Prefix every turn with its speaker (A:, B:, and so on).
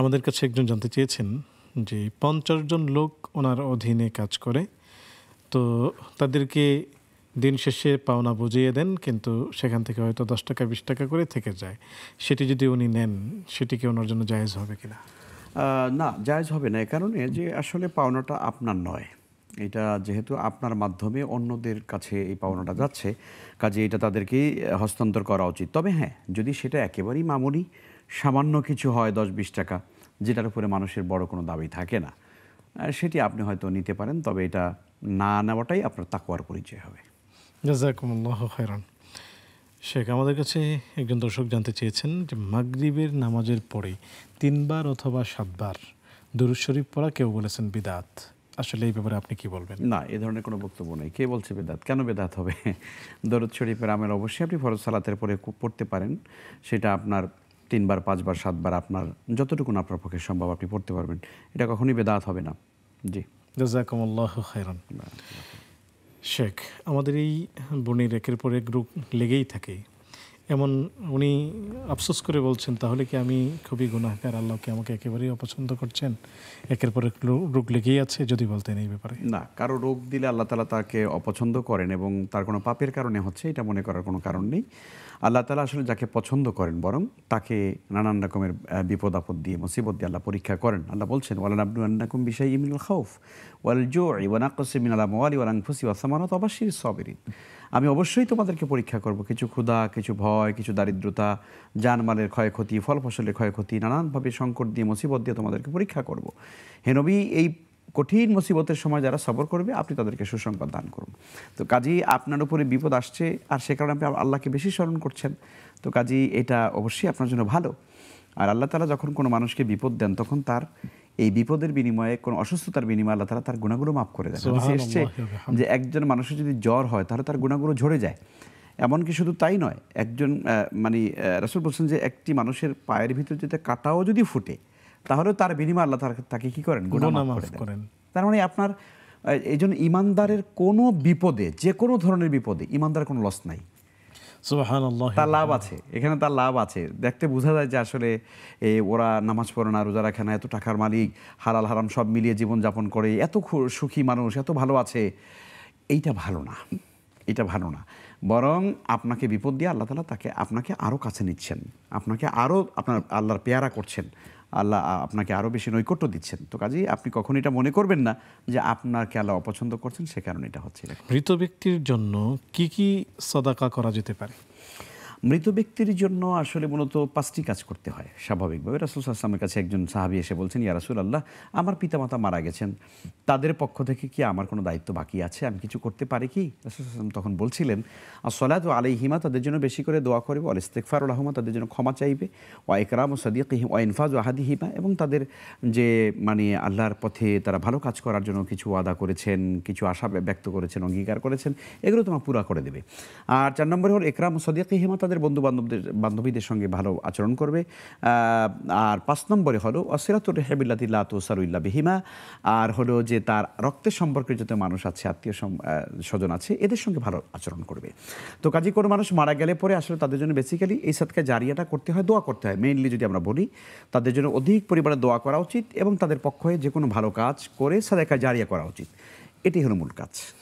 A: আমাদের কাছে একজন জানতে চেয়েছেন যে পঞ্চাশ জন লোক ওনার অধীনে কাজ করে তো তাদেরকে দিন শেষে পাওনা বুঝিয়ে দেন কিন্তু সেখান থেকে হয়তো দশ টাকা বিশ টাকা করে থেকে যায় সেটি যদি উনি নেন সেটিকে ওনার জন্য জায়েজ হবে কিনা
B: না জায়েজ হবে না এ কারণে যে আসলে পাওনাটা আপনার নয় এটা যেহেতু আপনার মাধ্যমে অন্যদের কাছে এই পাওনাটা যাচ্ছে কাজে এটা তাদেরকেই হস্তান্তর করা উচিত তবে হ্যাঁ যদি সেটা একেবারেই মামুলি সামান্য কিছু হয় দশ বিশ টাকা যেটার উপরে মানুষের বড় কোনো দাবি থাকে না সেটি আপনি হয়তো নিতে পারেন তবে এটা না নেওয়াটাই আপনার তাকুয়ার পরিচয় হবে
A: হয়রান শেখ আমাদের কাছে একজন দর্শক জানতে চেয়েছেন যে মাগরীবের নামাজের পরে তিনবার অথবা সাতবার দুরুদ শরীফ পড়া কেউ বলেছেন বিদাত আসলে এই ব্যাপারে আপনি কি বলবেন
B: না এ ধরনের কোনো বক্তব্য নেই কে বলছে বেদাত কেন বেদাত হবে দরুদ শরীফের আমের অবশ্যই আপনি ফরজ সালাতের পরে পড়তে পারেন সেটা আপনার তিনবার পাঁচবার সাতবার আপনার যতটুকু আপনার পক্ষে সম্ভব আপনি পড়তে পারবেন এটা কখনই বেদাত হবে না জি
A: শেখ আমাদের এই বনির একের পর এক গ্রুপ লেগেই থাকে এমন উনি আফসোস করে বলছেন তাহলে কি আমি খুবই গুনাহকার আল্লাহ কি আমাকে একেবারেই অপছন্দ করছেন একের পর রোগ লেগেই আছে যদি বলতেন এই ব্যাপারে
B: না কারো রোগ দিলে আল্লাহ তালা তাকে অপছন্দ করেন এবং তার কোনো পাপের কারণে হচ্ছে এটা মনে করার কোনো কারণ নেই আল্লাহ তালা আসলে যাকে পছন্দ করেন বরং তাকে নানান রকমের বিপদ আপদ দিয়ে মুসিবত দিয়ে আল্লাহ পরীক্ষা করেন আল্লাহ বলছেন ওয়ালান আব্দু আন্নাকুম বিষয় ইমিনুল খাউফ ওয়াল জো আকসিমিন আলাম ওয়ালি ওয়ালাং ফুসি ওয়াসামানত অবাসির সবেরিন আমি অবশ্যই তোমাদেরকে পরীক্ষা করব কিছু ক্ষুধা কিছু ভয় কিছু দারিদ্রতা যানমালের ক্ষয়ক্ষতি ফল ফসলের ক্ষয়ক্ষতি নানানভাবে সংকট দিয়ে মুসিবত দিয়ে তোমাদেরকে পরীক্ষা করব হেনবি এই কঠিন মুসিবতের সময় যারা সবর করবে আপনি তাদেরকে সুসংবাদ দান করুন তো কাজী আপনার উপরে বিপদ আসছে আর সে কারণে আপনি আল্লাহকে বেশি স্মরণ করছেন তো কাজী এটা অবশ্যই আপনার জন্য ভালো আর আল্লাহ তালা যখন কোনো মানুষকে বিপদ দেন তখন তার এই বিপদের বিনিময়ে কোনো অসুস্থতার বিনিময়ে আল্লাহ তারা তার গুণাগুলো মাফ করে দেয় এসছে যে একজন মানুষের যদি জ্বর হয় তাহলে তার গুণাগুলো ঝরে যায় এমনকি শুধু তাই নয় একজন মানে রাসুল বলছেন যে একটি মানুষের পায়ের ভিতর যদি কাটাও যদি ফুটে তাহলে তার বিনিময় আল্লাহ তাকে কি করেন করেন তার মানে আপনার এই জন্য ইমানদারের কোনো বিপদে যে কোনো ধরনের বিপদে ইমানদারের কোনো লস নাই তার লাভ আছে এখানে তার লাভ আছে দেখতে বোঝা যায় যে আসলে ওরা নামাজ পড়ে না রোজা রাখে না এত টাকার মালিক হারাল হারাম সব মিলিয়ে জীবনযাপন করে এত সুখী মানুষ এত ভালো আছে এইটা ভালো না এটা ভালো না বরং আপনাকে বিপদ দিয়ে আল্লাহ তালা তাকে আপনাকে আরও কাছে নিচ্ছেন আপনাকে আরও আপনার আল্লাহর পেয়ারা করছেন আল্লাহ আপনাকে আরও বেশি নৈকট্য দিচ্ছেন তো কাজেই আপনি কখন এটা মনে করবেন না যে আপনাকে আল্লাহ অপছন্দ করছেন সে কারণে এটা হচ্ছে মৃত ব্যক্তির জন্য কি কি সদাকা করা যেতে পারে মৃত ব্যক্তির জন্য আসলে মূলত পাঁচটি কাজ করতে হয় স্বাভাবিকভাবে রাসুল সাল্লামের কাছে একজন সাহাবি এসে বলছেন ইয়া রাসুল আল্লাহ আমার পিতামাতা মারা গেছেন তাদের পক্ষ থেকে কি আমার কোনো দায়িত্ব বাকি আছে আমি কিছু করতে পারি কি রাসুল সাল্লাম তখন বলছিলেন আর সলাদ ও হিমা তাদের জন্য বেশি করে দোয়া করবে অল ইস্তেকফার রহমা তাদের জন্য ক্ষমা চাইবে ও একরাম ও সাদিক ও ইনফাজ ও হিমা এবং তাদের যে মানে আল্লাহর পথে তারা ভালো কাজ করার জন্য কিছু আদা করেছেন কিছু আশা ব্যক্ত করেছেন অঙ্গীকার করেছেন এগুলো তোমার পুরা করে দেবে আর চার নম্বরে হল একরাম ও সদিক হিমা তাদের বন্ধু বান্ধবদের বান্ধবীদের সঙ্গে ভালো আচরণ করবে আর পাঁচ নম্বরে হলো অসিরাতুর রেহেবিল্লাদিল্লা তোসারুল্লা বিহিমা আর হলো যে তার রক্তের সম্পর্কে যত মানুষ আছে আত্মীয় স্বজন আছে এদের সঙ্গে ভালো আচরণ করবে তো কাজী কোনো মানুষ মারা গেলে পরে আসলে তাদের জন্য বেসিক্যালি এই সাতকে জারিয়াটা করতে হয় দোয়া করতে হয় মেইনলি যদি আমরা বলি তাদের জন্য অধিক পরিমাণে দোয়া করা উচিত এবং তাদের পক্ষে যে কোনো ভালো কাজ করে সাদেকা জারিয়া করা উচিত এটি হলো মূল কাজ